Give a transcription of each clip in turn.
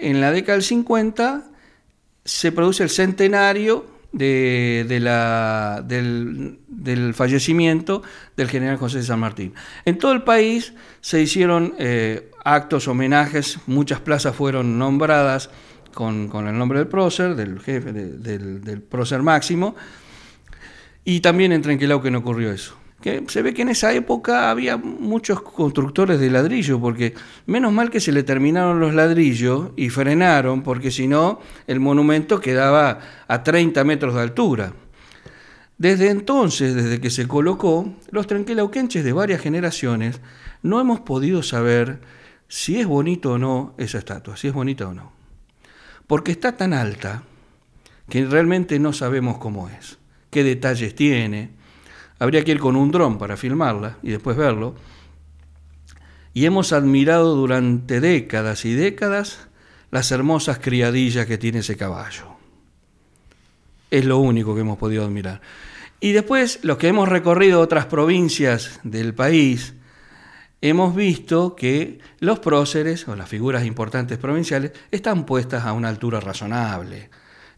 en la década del 50 se produce el centenario de, del, fallecimiento del general José de San Martín. En todo el país se hicieron eh, actos, homenajes, muchas plazas fueron nombradas con, el nombre del prócer, del jefe, del, prócer máximo, y también en Trenquilao que no ocurrió eso que se ve que en esa época había muchos constructores de ladrillo, porque menos mal que se le terminaron los ladrillos y frenaron, porque si no, el monumento quedaba a 30 metros de altura. Desde entonces, desde que se colocó, los tranquilauquenches de varias generaciones no hemos podido saber si es bonito o no esa estatua, si es bonita o no. Porque está tan alta que realmente no sabemos cómo es, qué detalles tiene, Habría que ir con un dron para filmarla y después verlo. Y hemos admirado durante décadas y décadas las hermosas criadillas que tiene ese caballo. Es lo único que hemos podido admirar. Y después, los que hemos recorrido otras provincias del país, hemos visto que los próceres o las figuras importantes provinciales están puestas a una altura razonable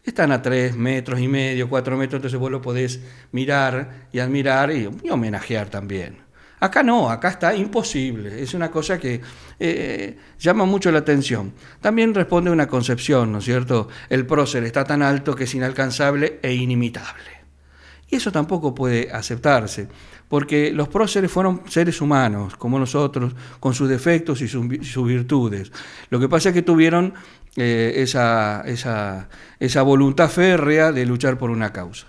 están a tres metros y medio, cuatro metros, entonces vos lo podés mirar y admirar y, homenajear también. Acá no, acá está imposible. Es una cosa que eh, llama mucho la atención. También responde una concepción, ¿no es cierto? El prócer está tan alto que es inalcanzable e inimitable. Y eso tampoco puede aceptarse, porque los próceres fueron seres humanos, como nosotros, con sus defectos y sus virtudes. Lo que pasa es que tuvieron eh, esa, esa, voluntad férrea de luchar por una causa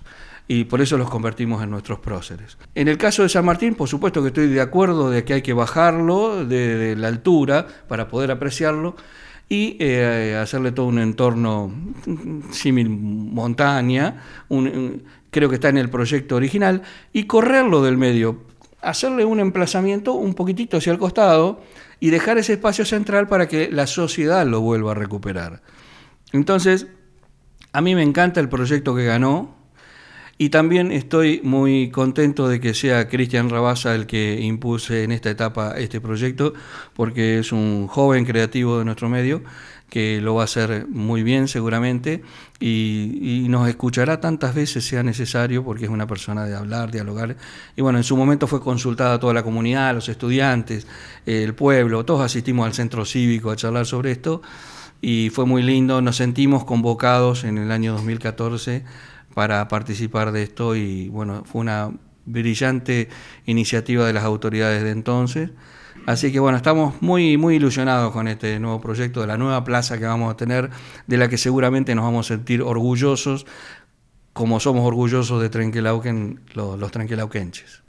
y por eso los convertimos en nuestros próceres. En el caso de San Martín, por supuesto que estoy de acuerdo de que hay que bajarlo de, la altura para poder apreciarlo y eh, hacerle todo un entorno símil montaña, creo que está en el proyecto original, y correrlo del medio hacerle un emplazamiento un poquitito hacia el costado y dejar ese espacio central para que la sociedad lo vuelva a recuperar. Entonces, a mí me encanta el proyecto que ganó, y también estoy muy contento de que sea Cristian Rabasa el que impulse en esta etapa este proyecto, porque es un joven creativo de nuestro medio que lo va a hacer muy bien seguramente y, y, nos escuchará tantas veces sea necesario porque es una persona de hablar, dialogar. Y bueno, en su momento fue consultada toda la comunidad, los estudiantes, el pueblo, todos asistimos al centro cívico a charlar sobre esto y fue muy lindo, nos sentimos convocados en el año 2014 para participar de esto y bueno, fue una brillante iniciativa de las autoridades de entonces. Así que bueno, estamos muy, muy ilusionados con este nuevo proyecto, de la nueva plaza que vamos a tener, de la que seguramente nos vamos a sentir orgullosos, como somos orgullosos de Trenquelauquen, los, los